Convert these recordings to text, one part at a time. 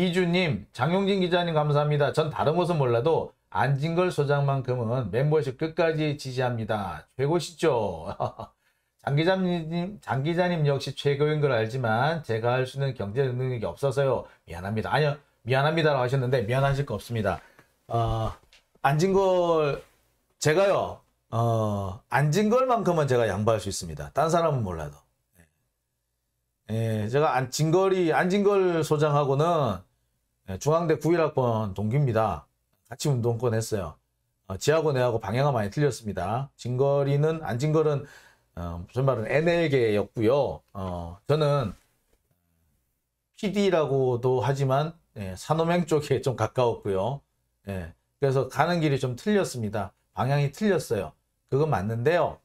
기주님, 장용진 기자님 감사합니다. 전 다른 것은 몰라도 안진걸 소장만큼은 멤버십 끝까지 지지합니다. 최고시죠? 장 기자님, 장 기자님 역시 최고인 걸 알지만 제가 할 수 있는 경제 능력이 없어서요. 미안합니다. 아니요, 미안합니다라고 하셨는데 미안하실 거 없습니다. 어, 안진걸 제가요. 어, 안진걸만큼은 제가 양보할 수 있습니다. 딴 사람은 몰라도. 예, 제가 안진걸이 안진걸 소장하고는 네, 중앙대 91학번 동기입니다. 같이 운동권 했어요. 어, 지하고 내하고 방향은 많이 틀렸습니다. 진거리는 안진거은 어, 전말은 NL계였고요. 어, 저는 PD라고도 하지만 예, 산호맹 쪽에 좀 가까웠고요. 예, 그래서 가는 길이 좀 틀렸습니다. 방향이 틀렸어요. 그건 맞는데요.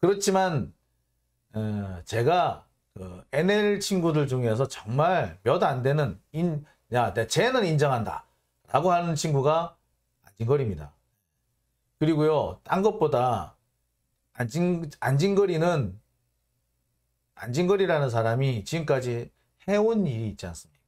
그렇지만 어, 제가 그 NL 친구들 중에서 정말 몇 안 되는 인, 야, 내 쟤는 인정한다. 라고 하는 친구가 안진걸입니다. 그리고요, 딴 것보다 안진, 안진걸이는 안진걸이라는 사람이 지금까지 해온 일이 있지 않습니까?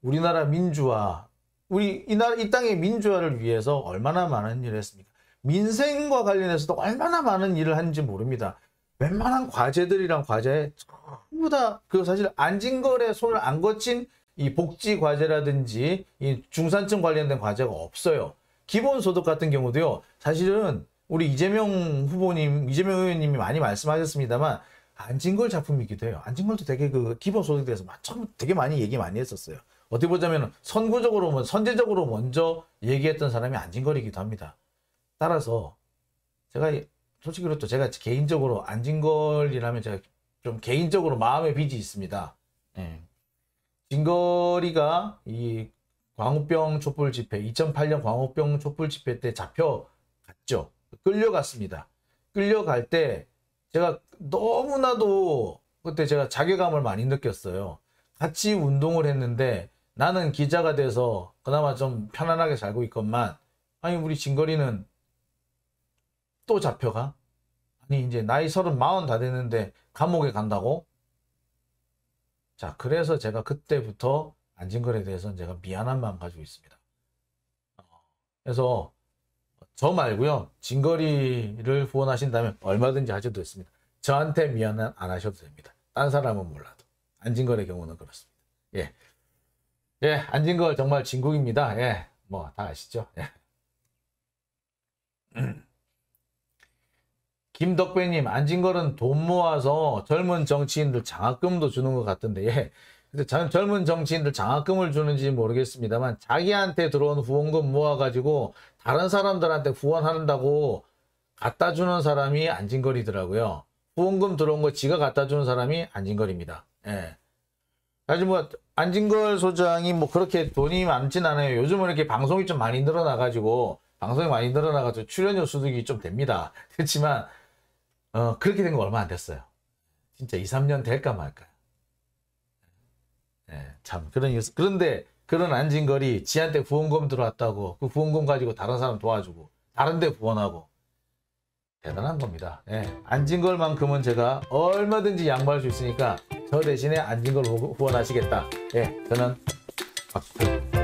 우리나라 민주화, 우리 이, 나라, 이 땅의 민주화를 위해서 얼마나 많은 일을 했습니까? 민생과 관련해서도 얼마나 많은 일을 하는지 모릅니다. 웬만한 과제들이랑 과제 전부 다 그 사실 안진걸의 손을 안 거친 이 복지 과제라든지 이 중산층 관련된 과제가 없어요. 기본소득 같은 경우도요. 사실은 우리 이재명 후보님, 이재명 의원님이 많이 말씀하셨습니다만 안진걸 작품이기도 해요. 안진걸도 되게 그 기본소득에 대해서 참 되게 많이 얘기 많이 했었어요. 어떻게 보자면 선구적으로, 선제적으로 먼저 얘기했던 사람이 안진걸이기도 합니다. 따라서 제가 솔직히 그렇죠. 제가 개인적으로 안진걸이라면 제가 좀 개인적으로 마음의 빚이 있습니다. 네. 징거리가이 광우병 촛불 집회 2008년 광우병 촛불 집회 때 잡혀갔죠. 끌려갔습니다. 끌려갈 때 제가 너무나도 그때 제가 자괴감을 많이 느꼈어요. 같이 운동을 했는데 나는 기자가 돼서 그나마 좀 편안하게 살고 있건만 아니 우리 진거리는 또 잡혀가? 아니 이제 나이 서른 마흔 다 됐는데 감옥에 간다고? 자, 그래서 제가 그때부터 안진걸에 대해서는 제가 미안한 마음 가지고 있습니다. 그래서 저 말고요. 진거리를 후원하신다면 얼마든지 하셔도 됐습니다 저한테 미안한안 하셔도 됩니다. 딴 사람은 몰라도. 안진걸의 경우는 그렇습니다. 예. 예, 안진걸 정말 진국입니다. 예. 뭐 다 아시죠? 예. 김덕배님 안진걸은 돈 모아서 젊은 정치인들 장학금도 주는 것 같은데 예. 근데 저는 젊은 정치인들 장학금을 주는지 모르겠습니다만 자기한테 들어온 후원금 모아가지고 다른 사람들한테 후원한다고 갖다 주는 사람이 안진걸이더라고요. 후원금 들어온 거 지가 갖다 주는 사람이 안진걸입니다. 예. 사실 뭐 안진걸 소장이 뭐 그렇게 돈이 많진 않아요. 요즘은 이렇게 방송이 좀 많이 늘어나가지고 방송이 많이 늘어나가지고 출연료 수득이 좀 됩니다. 그렇지만 어, 그렇게 된 거 얼마 안 됐어요. 진짜 2, 3년 될까 말까. 예, 참 그런 그런데 그런 안진걸이 지한테 후원금 들어왔다고 그 후원금 가지고 다른 사람 도와주고 다른데 후원하고 대단한 겁니다. 예, 안진걸만큼은 제가 얼마든지 양보할 수 있으니까 저 대신에 안진걸 후원하시겠다. 예, 저는 박수.